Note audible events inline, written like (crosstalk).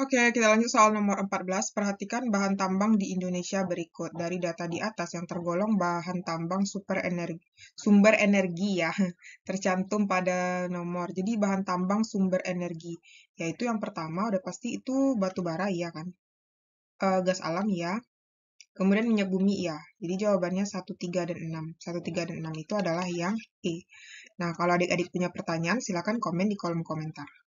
Oke, kita lanjut soal nomor 14. Perhatikan bahan tambang di Indonesia berikut. Dari data di atas yang tergolong bahan tambang super energi, sumber energi ya, (laughs) tercantum pada nomor. Jadi bahan tambang sumber energi, yaitu yang pertama udah pasti itu batu bara ya kan. E, gas alam ya. Kemudian minyak bumi ya. Jadi jawabannya 1, 3, dan 6. 1, 3, dan 6 itu adalah yang E. Nah, kalau adik-adik punya pertanyaan, silakan komen di kolom komentar.